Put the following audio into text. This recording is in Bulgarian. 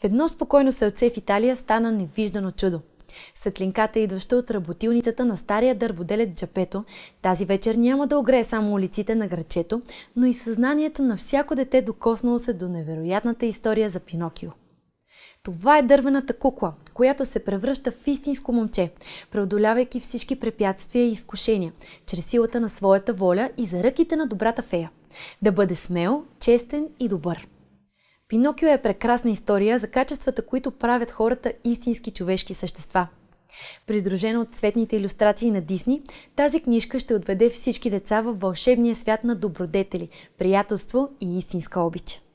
В едно спокойно сърце в Италия стана невиждано чудо. Светлинката, идваща от работилницата на стария дърводелец Джапето, тази вечер няма да огрее само улиците на грачето, но и съзнанието на всяко дете докоснало се до невероятната история за Пинокио. Това е дървената кукла, която се превръща в истинско момче, преодолявайки всички препятствия и изкушения, чрез силата на своята воля и за ръките на добрата фея. Да бъде смел, честен и добър. Пинокио е прекрасна история за качествата, които правят хората истински човешки същества. Придружена от цветните иллюстрации на Дисни, тази книжка ще отведе всички деца в вълшебния свят на добродетели, приятелство и истинска обича.